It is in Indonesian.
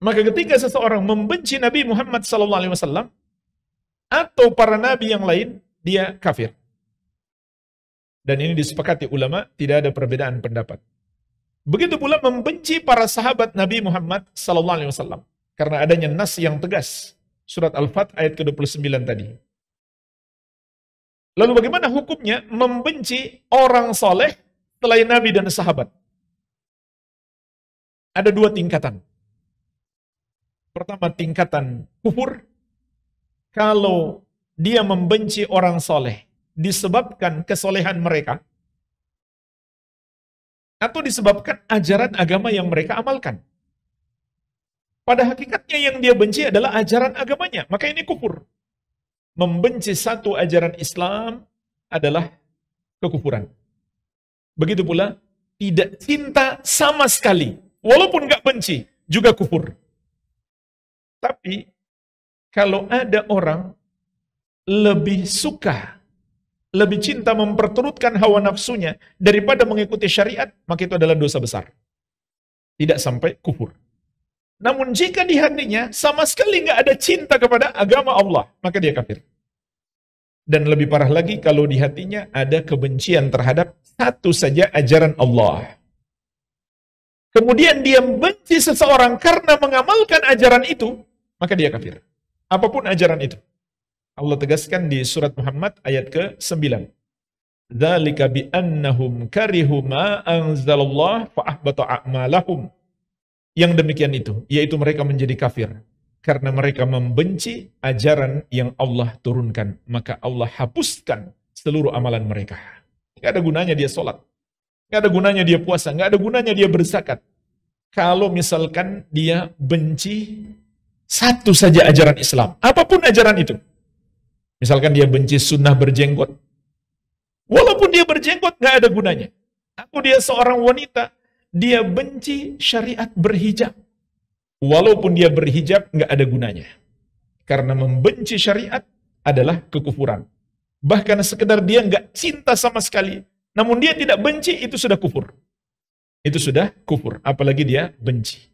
Maka ketika seseorang membenci Nabi Muhammad SAW atau para nabi yang lain, dia kafir. Dan ini disepakati ulama, tidak ada perbedaan pendapat. Begitu pula membenci para sahabat Nabi Muhammad SAW karena adanya nas yang tegas. Surat Al-Fat ayat ke-29 tadi. Lalu bagaimana hukumnya membenci orang soleh selain Nabi dan sahabat? Ada dua tingkatan. Pertama tingkatan kufur. Kalau dia membenci orang soleh disebabkan kesolehan mereka atau disebabkan ajaran agama yang mereka amalkan. Pada hakikatnya yang dia benci adalah ajaran agamanya, maka ini kufur. Membenci satu ajaran Islam adalah kekufuran. Begitu pula tidak cinta sama sekali, walaupun gak benci, juga kufur. Tapi kalau ada orang lebih suka, lebih cinta memperturutkan hawa nafsunya daripada mengikuti syariat, maka itu adalah dosa besar. Tidak sampai kufur. Namun jika di hatinya sama sekali nggak ada cinta kepada agama Allah, maka dia kafir. Dan lebih parah lagi kalau di hatinya ada kebencian terhadap satu saja ajaran Allah. Kemudian dia benci seseorang karena mengamalkan ajaran itu, maka dia kafir. Apapun ajaran itu. Allah tegaskan di surat Muhammad ayat ke-9. Yang demikian itu, yaitu mereka menjadi kafir karena mereka membenci ajaran yang Allah turunkan, maka Allah hapuskan seluruh amalan mereka. Gak ada gunanya dia sholat, gak ada gunanya dia puasa, gak ada gunanya dia bersakat. Kalau misalkan dia benci satu saja ajaran Islam. Apapun ajaran itu. Misalkan dia benci sunnah berjenggot. Walaupun dia berjenggot, nggak ada gunanya. Aku dia seorang wanita. Dia benci syariat berhijab. Walaupun dia berhijab, nggak ada gunanya. Karena membenci syariat adalah kekufuran. Bahkan sekedar dia nggak cinta sama sekali. Namun dia tidak benci, itu sudah kufur. Itu sudah kufur. Apalagi dia benci.